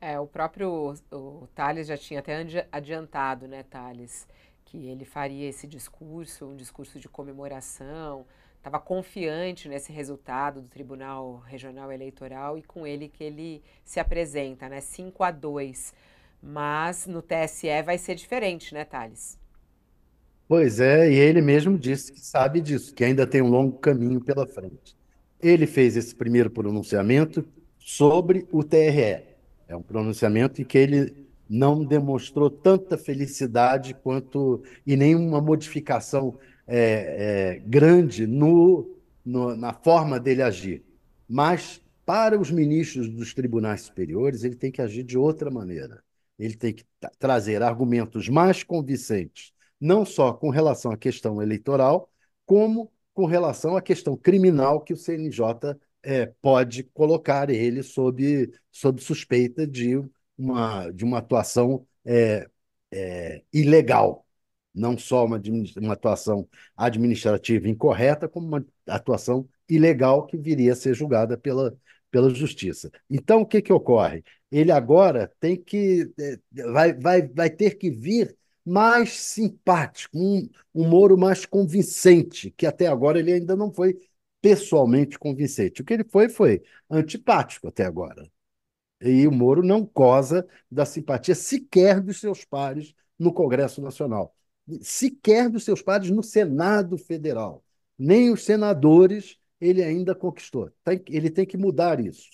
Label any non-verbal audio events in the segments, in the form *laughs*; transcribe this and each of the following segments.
É, o próprio o Thales já tinha até adiantado, né, Thales, que ele faria esse discurso, um discurso de comemoração, estava confiante nesse resultado do Tribunal Regional Eleitoral e com ele que ele se apresenta, né, 5 a 2. Mas no TSE vai ser diferente, né, Thales? Pois é, e ele mesmo disse que sabe disso, que ainda tem um longo caminho pela frente. Ele fez esse primeiro pronunciamento sobre o TRE. É um pronunciamento em que ele não demonstrou tanta felicidade quanto e nenhuma modificação é, é, grande no, no, na forma dele agir. Mas, para os ministros dos tribunais superiores, ele tem que agir de outra maneira. Ele tem que trazer argumentos mais convincentes, não só com relação à questão eleitoral, como com relação à questão criminal que o CNJ é, pode colocar ele sob, sob suspeita de uma, de uma atuação é, é, ilegal, não só uma, uma atuação administrativa incorreta, como uma atuação ilegal que viria a ser julgada pela, pela justiça. Então, o que, que ocorre? Ele agora tem que é, vai, vai, vai ter que vir mais simpático, um, um Moro mais convincente, que até agora ele ainda não foi pessoalmente convincente. O que ele foi foi antipático até agora. E o Moro não goza da simpatia sequer dos seus pares no Congresso Nacional, sequer dos seus pares no Senado Federal. Nem os senadores ele ainda conquistou. Ele tem que mudar isso.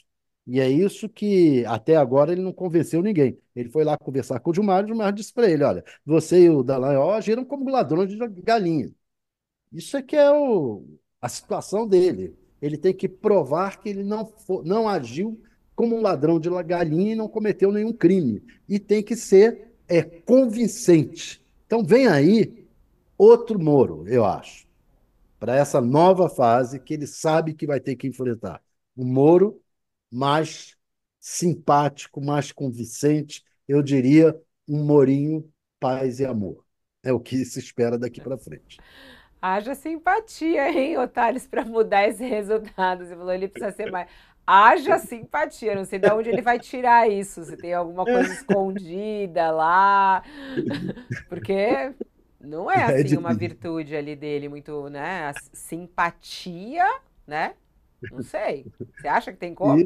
E é isso que até agora ele não convenceu ninguém. Ele foi lá conversar com o Gilmar, o Gilmar disse para ele: olha, você e o Dallagnol agiram como ladrões de galinha. Isso é que é o, a situação dele. Ele tem que provar que ele não, for, não agiu como um ladrão de galinha e não cometeu nenhum crime. E tem que ser é, convincente. Então vem aí outro Moro, eu acho, para essa nova fase que ele sabe que vai ter que enfrentar. O Moro mais simpático, mais convincente, eu diria um Morinho paz e amor. É o que se espera daqui para frente. Haja simpatia, hein, Otales, para mudar esse resultado. Você falou, ele precisa ser mais. Haja *laughs* simpatia, não sei de onde ele vai tirar isso, se tem alguma coisa *laughs* escondida lá, porque não é, é assim uma virtude ali dele muito, né? A simpatia, né? Não sei. Você acha que tem como?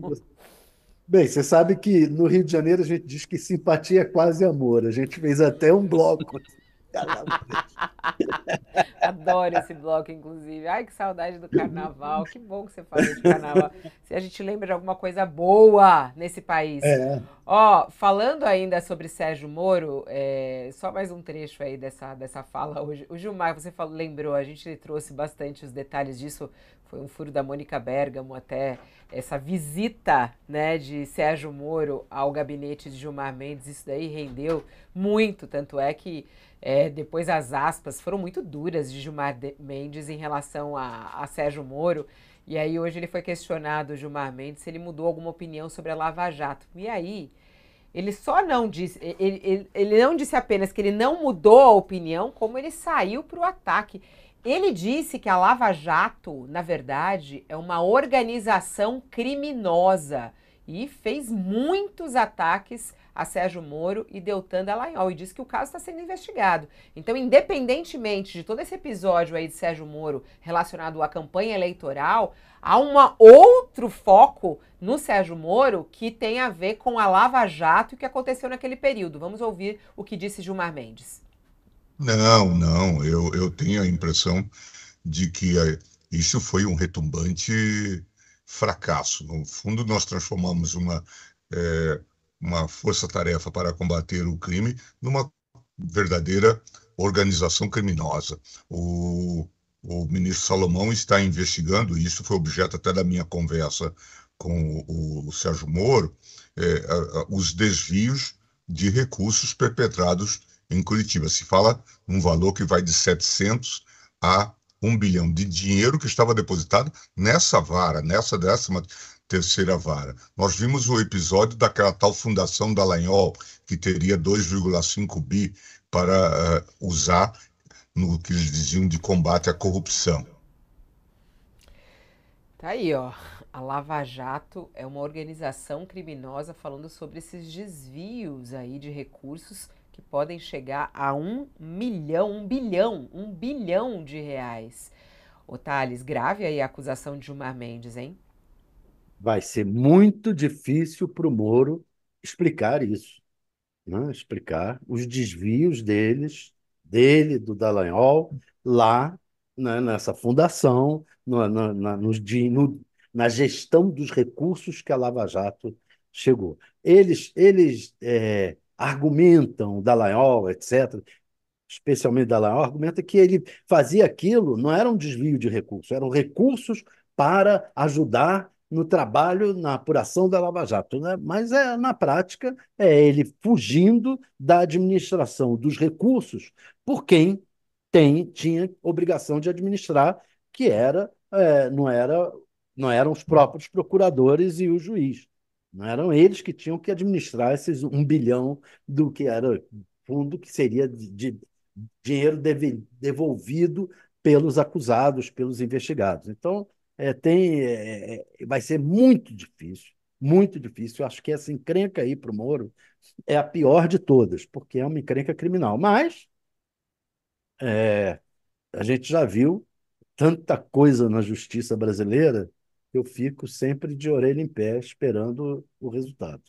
bem, você sabe que no Rio de Janeiro a gente diz que simpatia é quase amor. A gente fez até um bloco. Assim, *laughs* adoro esse bloco, inclusive. Ai, que saudade do carnaval. Que bom que você falou de carnaval. *laughs* Se a gente lembra de alguma coisa boa nesse país. É. Ó, oh, falando ainda sobre Sérgio Moro, é, só mais um trecho aí dessa, dessa fala hoje. O Gilmar, você falou, lembrou, a gente trouxe bastante os detalhes disso, foi um furo da Mônica Bergamo até essa visita né, de Sérgio Moro ao gabinete de Gilmar Mendes, isso daí rendeu muito, tanto é que é, depois as aspas foram muito duras de Gilmar Mendes em relação a, a Sérgio Moro. E aí hoje ele foi questionado, Gilmar Mendes, se ele mudou alguma opinião sobre a Lava Jato. E aí ele só não disse, ele, ele, ele não disse apenas que ele não mudou a opinião, como ele saiu para o ataque. Ele disse que a Lava Jato, na verdade, é uma organização criminosa e fez muitos ataques a Sérgio Moro e Deltan Dallagnol e diz que o caso está sendo investigado. Então, independentemente de todo esse episódio aí de Sérgio Moro relacionado à campanha eleitoral, há um outro foco no Sérgio Moro que tem a ver com a Lava Jato e o que aconteceu naquele período. Vamos ouvir o que disse Gilmar Mendes. Não, não, eu, eu tenho a impressão de que eh, isso foi um retumbante fracasso. No fundo, nós transformamos uma, é, uma força-tarefa para combater o crime numa verdadeira organização criminosa. O, o ministro Salomão está investigando, e isso foi objeto até da minha conversa com o, o Sérgio Moro, é, a, a, os desvios de recursos perpetrados em Curitiba. Se fala num valor que vai de 700 a um bilhão de dinheiro que estava depositado nessa vara, nessa décima terceira vara. Nós vimos o episódio daquela tal fundação da Lanhol, que teria 2,5 bi para uh, usar no que eles diziam de combate à corrupção. Tá aí, ó. A Lava Jato é uma organização criminosa falando sobre esses desvios aí de recursos que podem chegar a um milhão, um bilhão, um bilhão de reais. O Thales, grave aí a acusação de Gilmar Mendes, hein? Vai ser muito difícil para o Moro explicar isso, né? explicar os desvios deles, dele, do Dallagnol, lá né, nessa fundação, no, no, no, na gestão dos recursos que a Lava Jato chegou. Eles, eles é, argumentam, Dallagnol, etc., especialmente Dallagnol, argumenta que ele fazia aquilo, não era um desvio de recursos, eram recursos para ajudar no trabalho, na apuração da Lava Jato. Né? Mas, é, na prática, é ele fugindo da administração dos recursos por quem tem, tinha obrigação de administrar, que era, é, não, era, não eram os próprios procuradores e o juiz. Não eram eles que tinham que administrar esses um bilhão do que era fundo que seria de, de dinheiro deve, devolvido pelos acusados, pelos investigados. Então, é, tem, é, é vai ser muito difícil, muito difícil. Eu acho que essa encrenca aí para o Moro é a pior de todas, porque é uma encrenca criminal. Mas é, a gente já viu tanta coisa na justiça brasileira eu fico sempre de orelha em pé esperando o resultado.